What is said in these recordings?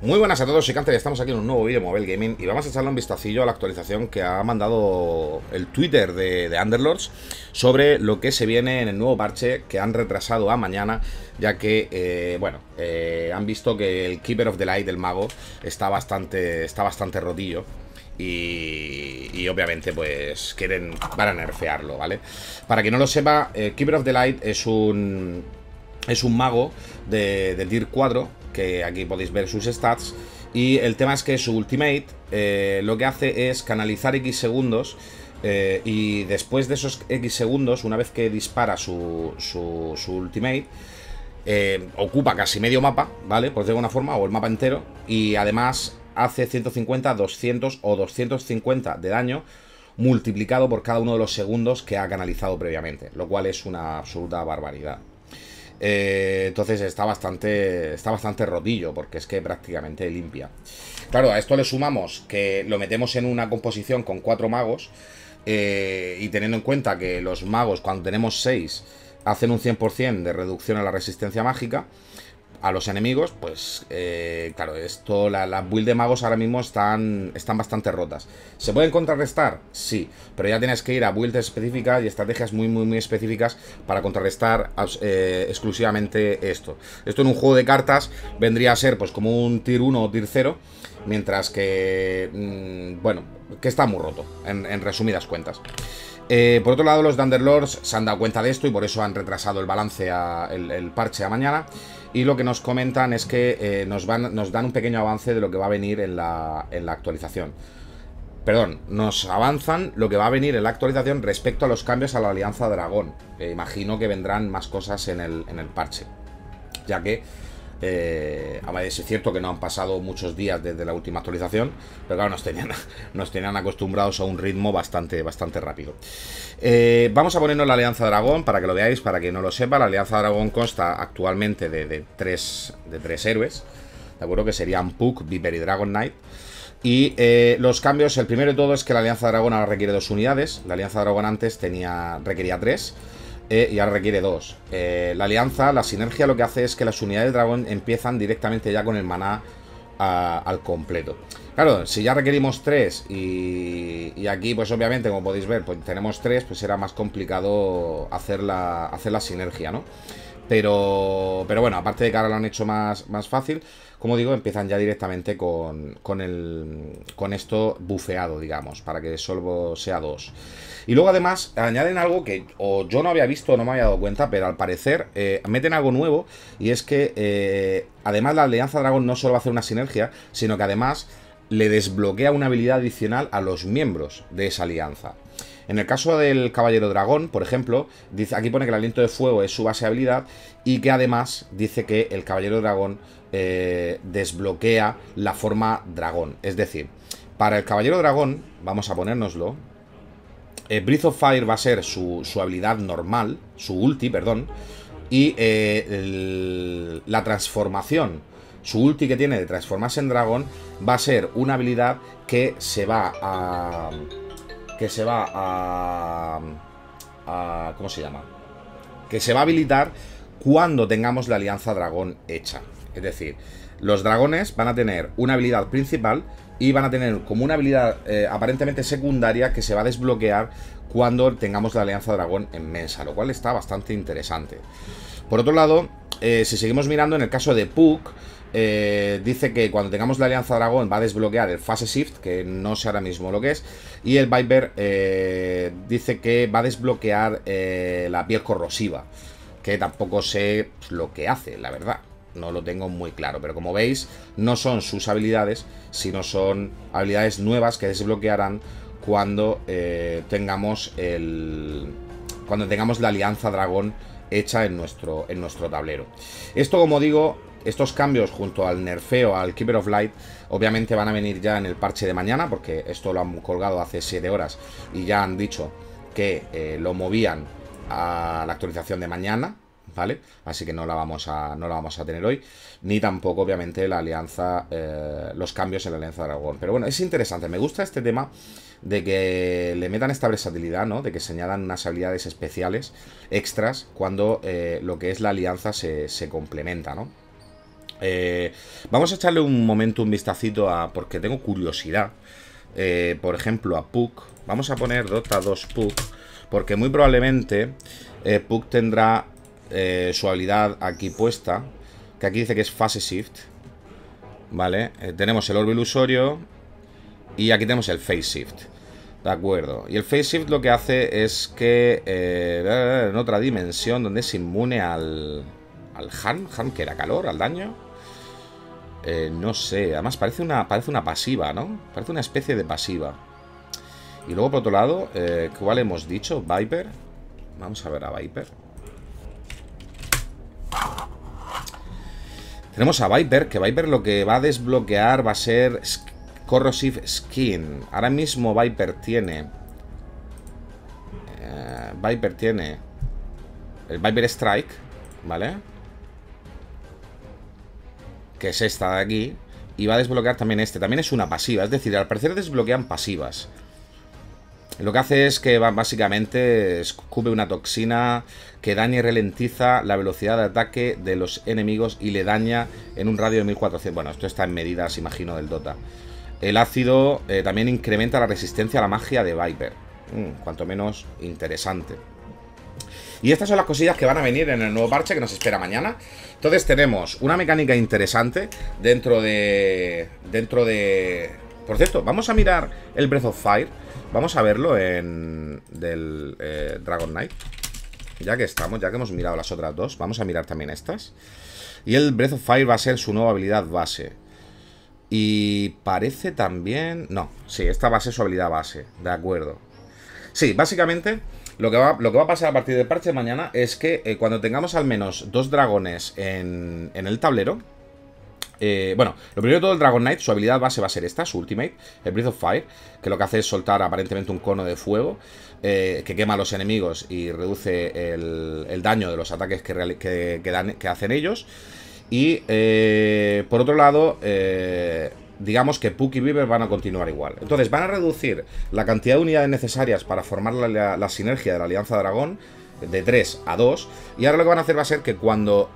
Muy buenas a todos, soy Canter estamos aquí en un nuevo vídeo de Mobile Gaming y vamos a echarle un vistacillo a la actualización que ha mandado el Twitter de, Underlords sobre lo que se viene en el nuevo parche que han retrasado a mañana, ya que, eh, bueno, eh, han visto que el Keeper of the Light, el mago, está bastante, está bastante rodillo. Y, obviamente pues quieren para nerfearlo, ¿vale? Para que no lo sepa, eh, Keeper of the Light es un es un mago de, de Tier 4 que aquí podéis ver sus stats. Y el tema es que su ultimate eh, lo que hace es canalizar X segundos eh, y después de esos X segundos, una vez que dispara su, ultimate, eh, ocupa casi medio mapa, ¿vale? Pues de alguna forma, o el mapa entero, y además hace 150, 200 o 250 de daño multiplicado por cada uno de los segundos que ha canalizado previamente, lo cual es una absoluta barbaridad. Eh, entonces está bastante, está bastante rodillo, porque es que prácticamente limpia. Claro, a esto le sumamos que lo metemos en una composición con cuatro magos, eh, y teniendo en cuenta que los magos, cuando tenemos seis, hacen un 100% de reducción a la resistencia mágica, a los enemigos, pues eh, claro, esto, las build de magos ahora mismo están, están bastante rotas. ¿Se pueden contrarrestar? Sí, pero ya tienes que ir a builds específicas y estrategias muy, muy, muy específicas para contrarrestar eh, exclusivamente esto. Esto en un juego de cartas vendría a ser pues como un tier 1 o tier 0 Mientras que, mm, bueno, que está muy roto, en, resumidas cuentas. Eh, por otro lado, los Dunderlords se han dado cuenta de esto y por eso han retrasado el balance, a, el, parche a mañana. Y lo que nos comentan es que eh, nos, van, nos, dan un pequeño avance de lo que va a venir en la, actualización. Perdón, nos avanzan lo que va a venir en la actualización respecto a los cambios a la Alianza Dragón. Eh, imagino que vendrán más cosas en el, en el parche. Ya que eh, es cierto que no han pasado muchos días desde la última actualización, pero claro, nos tenían, nos tenían acostumbrados a un ritmo bastante, bastante rápido. Eh, vamos a ponernos la Alianza Dragón para que lo veáis, para que no lo sepa. La Alianza Dragón consta actualmente de, tres, de tres héroes, ¿de acuerdo? Que serían Puck, Viper y Dragon Knight. Y eh, los cambios, el primero de todo es que la Alianza Dragón ahora requiere dos unidades. La Alianza Dragón antes tenía, requería tres. Eh, y ahora requiere dos. Eh, la alianza, la sinergia lo que hace es que las unidades de dragón empiezan directamente ya con el maná al completo. Claro, si ya requerimos tres y, y, aquí pues obviamente como podéis ver pues tenemos tres, pues será más complicado hacer la, hacer la sinergia, ¿no? Pero, pero bueno, aparte de que ahora lo han hecho más, más fácil como digo, empiezan ya directamente con, con, esto bufeado, digamos, para que Solvo sea 2. Y luego además añaden algo que yo no había visto o no me había dado cuenta, pero al parecer eh, meten algo nuevo y es que eh, además la Alianza Dragón no solo va a hacer una sinergia, sino que además le desbloquea una habilidad adicional a los miembros de esa alianza. En el caso del Caballero Dragón, por ejemplo, dice, aquí pone que el aliento de fuego es su base habilidad y que además dice que el Caballero Dragón eh, desbloquea la forma dragón. Es decir, para el Caballero Dragón, vamos a ponérnoslo, el eh, Breath of Fire va a ser su, habilidad normal, su ulti, perdón, y eh, la transformación su ulti que tiene de transformarse en dragón va a ser una habilidad que se va a que se va a, ¿Cómo se llama? Que se va a habilitar cuando tengamos la alianza dragón hecha. Es decir, los dragones van a tener una habilidad principal y van a tener como una habilidad eh, aparentemente secundaria que se va a desbloquear cuando tengamos la alianza dragón en mesa, lo cual está bastante interesante. Por otro lado, eh, si seguimos mirando en el caso de Puck, eh, dice que cuando tengamos la Alianza Dragón va a desbloquear el Phase Shift, que no sé ahora mismo lo que es. Y el Viper eh, dice que va a desbloquear eh, la piel corrosiva, que tampoco sé lo que hace, la verdad. No lo tengo muy claro, pero como veis, no son sus habilidades, sino son habilidades nuevas que desbloquearán cuando tengamos el. Cuando tengamos la Alianza Dragón hecha en nuestro, en nuestro tablero. Esto, como digo, estos cambios junto al nerfeo al Keeper of Light obviamente van a venir ya en el parche de mañana porque esto lo han colgado hace 7 horas y ya han dicho que eh, lo movían a la actualización de mañana, ¿vale? Así que no la vamos a, no la vamos a tener hoy, ni tampoco, obviamente, la alianza, eh, los cambios en la alianza de Dragón. Pero bueno, es interesante, me gusta este tema de que le metan esta versatilidad, ¿no? De que señalan unas habilidades especiales, extras, cuando eh, lo que es la alianza se complementa, ¿no? Eh, vamos a echarle un momento, un vistacito a... Porque tengo curiosidad. Eh, por ejemplo, a Puck. Vamos a poner Dota 2 Puck. Porque muy probablemente eh, Puck tendrá eh, su habilidad aquí puesta. Que aquí dice que es Phase Shift. ¿Vale? tenemos el orbe ilusorio. Y aquí tenemos el phase Shift. De acuerdo. Y el phase Shift lo que hace es que... en otra dimensión donde es inmune al... ¿Al ¿Harm que era calor? ¿Al daño? Eh, no sé, además parece una, parece una pasiva, ¿no? Parece una especie de pasiva. Y luego, por otro lado, eh, ¿cuál hemos dicho? Viper. Vamos a ver a Viper. Tenemos a Viper, que Viper lo que va a desbloquear va a ser Corrosive Skin. Ahora mismo Viper tiene... Eh, Viper tiene... El Viper Strike, ¿vale? que es esta de aquí, y va a desbloquear también este. También es una pasiva, es decir, al parecer desbloquean pasivas. Lo que hace es que básicamente escupe una toxina que daña y ralentiza la velocidad de ataque de los enemigos y le daña en un radio de 1400. Bueno, esto está en medidas, imagino, del Dota. El ácido eh, también incrementa la resistencia a la magia de Viper. Mm, cuanto menos interesante. Y estas son las cosillas que van a venir en el nuevo parche que nos espera mañana. Entonces tenemos una mecánica interesante dentro de... Dentro de... Por cierto, vamos a mirar el Breath of Fire. Vamos a verlo en... Del eh, Dragon Knight. Ya que estamos, ya que hemos mirado las otras dos, vamos a mirar también estas. Y el Breath of Fire va a ser su nueva habilidad base. Y parece también... No, sí, esta va a ser su habilidad base, de acuerdo. Sí, básicamente lo que, va, a pasar a partir del parche de mañana es que eh, cuando tengamos al menos dos dragones en, en el tablero, eh, bueno, lo primero de todo, el Dragon Knight, su habilidad base va a ser esta, su ultimate, el Breath of Fire, que lo que hace es soltar aparentemente un cono de fuego eh, que quema a los enemigos y reduce el, daño de los ataques que, que, que, hacen ellos. Y por otro lado, digamos que Puck y Beaver van a continuar igual. Entonces van a reducir la cantidad de unidades necesarias para formar la, sinergia de la Alianza Dragón de 3 a 2. Y ahora lo que van a hacer va a ser que cuando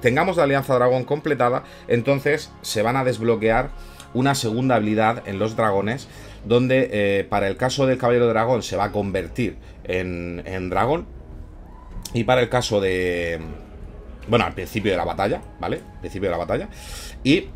tengamos la Alianza Dragón completada, entonces se van a desbloquear una segunda habilidad en los dragones, donde eh, para el caso del Caballero Dragón se va a convertir en, en dragón. Y para el caso de... Bueno, al principio de la batalla, ¿vale? Al principio de la batalla. Y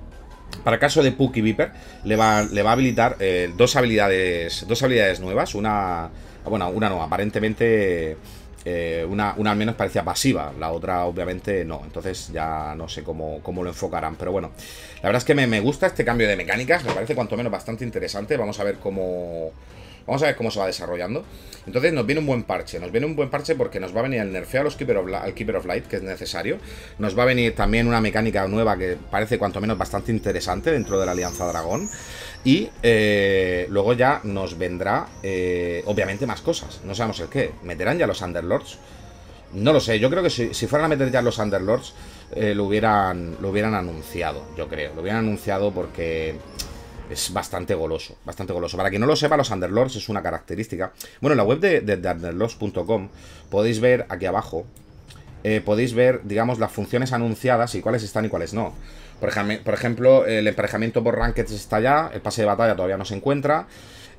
para el caso de Puki Viper, le va, a habilitar eh, dos habilidades. Dos habilidades nuevas. Una. Bueno, una no, aparentemente. Eh, una, una, al menos parecía pasiva, la otra obviamente no. Entonces ya no sé cómo, cómo lo enfocarán. Pero bueno, la verdad es que me, me gusta este cambio de mecánicas. Me parece cuanto menos bastante interesante. Vamos a ver cómo Vamos a ver cómo se va desarrollando. Entonces nos viene un buen parche, nos viene un buen parche porque nos va a venir el nerfeo a los Keeper of, al Keeper of Light, que es necesario. Nos va a venir también una mecánica nueva que parece cuanto menos bastante interesante dentro de la Alianza Dragón. Y eh, luego ya nos vendrá, eh, obviamente, más cosas. No sabemos el qué. ¿Meterán ya los Underlords? No lo sé, yo creo que si, fueran a meter ya los Underlords, eh, lo, hubieran, lo hubieran anunciado, yo creo. Lo hubieran anunciado porque es bastante goloso, bastante goloso. Para quien no lo sepa, los Underlords es una característica. Bueno, en la web de, de, underlords.com podéis ver aquí abajo, eh, podéis ver, digamos, las funciones anunciadas y cuáles están y cuáles no. Por, ejemplo, el emparejamiento por rankings está ya, el pase de batalla todavía no se encuentra,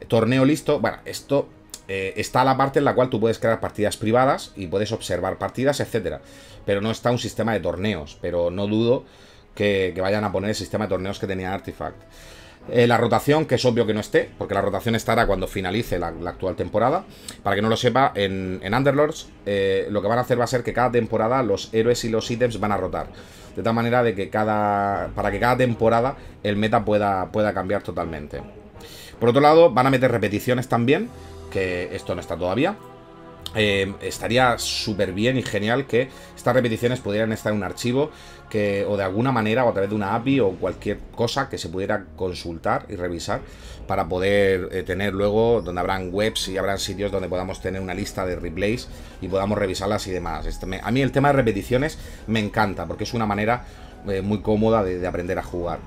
torneo listo. Bueno, esto eh, está la parte en la cual tú puedes crear partidas privadas y puedes observar partidas, etcétera. Pero no está un sistema de torneos, pero no dudo que, que vayan a poner el sistema de torneos que tenía Artifact. Eh, la rotación, que es obvio que no esté, porque la rotación estará cuando finalice la, actual temporada. Para que no lo sepa, en, Underlords eh, lo que van a hacer va a ser que cada temporada los héroes y los ítems van a rotar. De tal manera de que cada. Para que cada temporada el meta pueda, pueda cambiar totalmente. Por otro lado, van a meter repeticiones también, que esto no está todavía. Em, estaría súper bien y genial que estas repeticiones pudieran estar en un archivo que, o de alguna manera, o a través de una API o cualquier cosa que se pudiera consultar y revisar para poder eh, tener luego donde habrán webs y habrán sitios donde podamos tener una lista de replays y podamos revisarlas y demás. Este, a mí el tema de repeticiones me encanta porque es una manera eh, muy cómoda de aprender a jugar.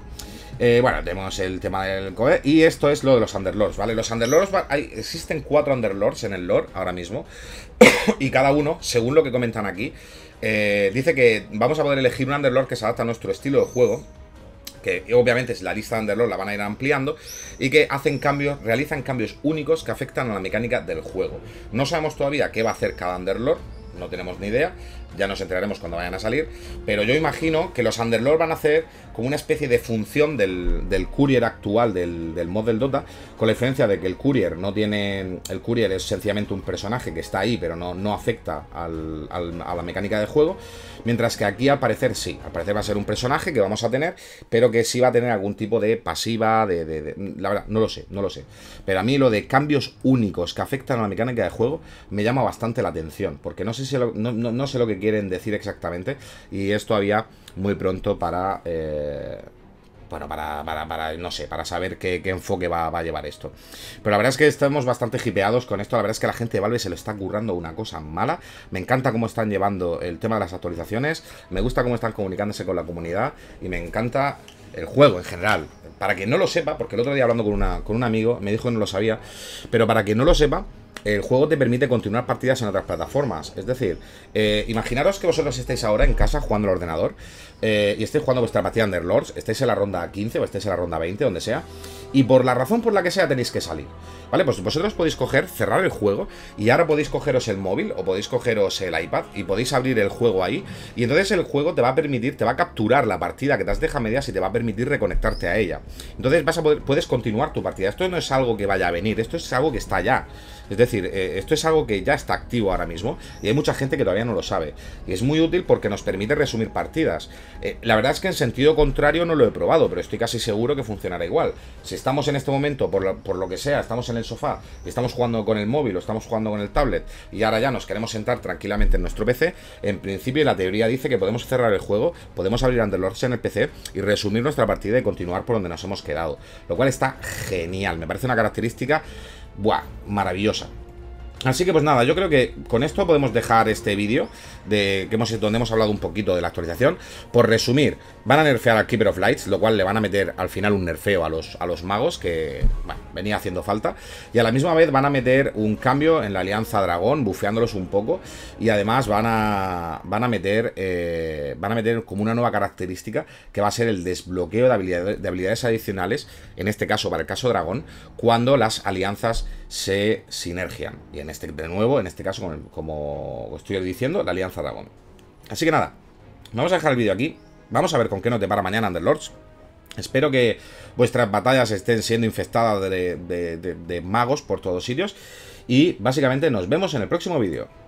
Eh, bueno, tenemos el tema del COE. Y esto es lo de los Underlords, ¿vale? Los Underlords, existen cuatro Underlords en el lore ahora mismo. y cada uno, según lo que comentan aquí, eh, dice que vamos a poder elegir un Underlord que se adapta a nuestro estilo de juego. Que obviamente la lista de Underlord la van a ir ampliando. Y que hacen cambios, realizan cambios únicos que afectan a la mecánica del juego. No sabemos todavía qué va a hacer cada Underlord no tenemos ni idea, ya nos enteraremos cuando vayan a salir, pero yo imagino que los Underlord van a hacer como una especie de función del, courier actual del, del, mod del Dota, con la diferencia de que el courier no tiene, el courier es sencillamente un personaje que está ahí, pero no, no afecta a la mecánica de juego, mientras que aquí al parecer sí, al parecer va a ser un personaje que vamos a tener, pero que sí va a tener algún tipo de pasiva, de, la verdad, no lo sé, no lo sé, pero a mí lo de cambios únicos que afectan a la mecánica de juego me llama bastante la atención, porque no sé no, sé lo que quieren decir exactamente y esto había muy pronto para... Eh, bueno, para, no sé, para saber qué, enfoque va, a llevar esto. Pero la verdad es que estamos bastante hipeados con esto. La verdad es que la gente de Valve se lo está currando una cosa mala. Me encanta cómo están llevando el tema de las actualizaciones. Me gusta cómo están comunicándose con la comunidad. Y me encanta el juego en general. Para que no lo sepa, porque el otro día hablando con, una, con un amigo, me dijo que no lo sabía. Pero para que no lo sepa, el juego te permite continuar partidas en otras plataformas. Es decir, eh, imaginaros que vosotros estáis ahora en casa jugando al ordenador eh, y estáis jugando vuestra partida Underlords, estáis en la ronda 15 o estáis en la ronda 20, donde sea, y por la razón por la que sea tenéis que salir. ¿Vale? Pues vosotros podéis coger, cerrar el juego y ahora podéis cogeros el móvil o podéis cogeros el iPad y podéis abrir el juego ahí y entonces el juego te va a permitir, te va a capturar la partida que te has dejado medias y te va a permitir reconectarte a ella. Entonces vas a poder, puedes continuar tu partida. Esto no es algo que vaya a venir, esto es algo que está ya. Es decir, eh, esto es algo que ya está activo ahora mismo y hay mucha gente que todavía no lo sabe. Y es muy útil porque nos permite resumir partidas. Eh, la verdad es que en sentido contrario no lo he probado, pero estoy casi seguro que funcionará igual. Si estamos en este momento, por lo, por lo que sea, estamos en el sofá, estamos jugando con el móvil o estamos jugando con el tablet y ahora ya nos queremos sentar tranquilamente en nuestro PC, en principio la teoría dice que podemos cerrar el juego, podemos abrir Underlords en el PC y resumir nuestra partida y continuar por donde nos hemos quedado. Lo cual está genial, me parece una característica buah, maravillosa. Así que pues nada, yo creo que con esto podemos dejar este vídeo de que hemos, donde hemos hablado un poquito de la actualización. Por resumir, van a nerfear al Keeper of Lights, lo cual le van a meter al final un nerfeo a los, a los magos, que venía haciendo falta. Y a la misma vez van a meter un cambio en la Alianza Dragón, bufeándolos un poco. Y además van a, van a, meter, eh, van a meter como una nueva característica que va a ser el desbloqueo de habilidades adicionales, en este caso para el caso Dragón, cuando las alianzas se sinergian. Y en este, de nuevo, en este caso, Como como estoy diciendo, la Alianza Dragón. Así que nada, vamos a dejar el vídeo aquí. Vamos a ver con qué nos depara mañana Underlords. Espero que vuestras batallas estén siendo infestadas de, de magos por todos sitios. Y básicamente nos vemos en el próximo vídeo.